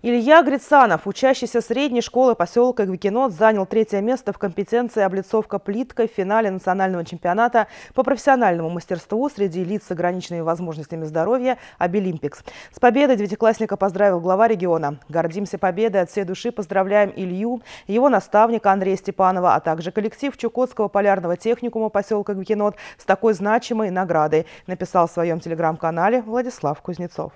Илья Грицанов, учащийся средней школы поселка Гвикинот, занял третье место в компетенции облицовка плиткой в финале национального чемпионата по профессиональному мастерству среди лиц с ограниченными возможностями здоровья «Обилимпикс». С победой девятиклассника поздравил глава региона. Гордимся победой, от всей души поздравляем Илью, его наставника Андрея Степанова, а также коллектив Чукотского полярного техникума поселка Гвикинот с такой значимой наградой, написал в своем телеграм-канале Владислав Кузнецов.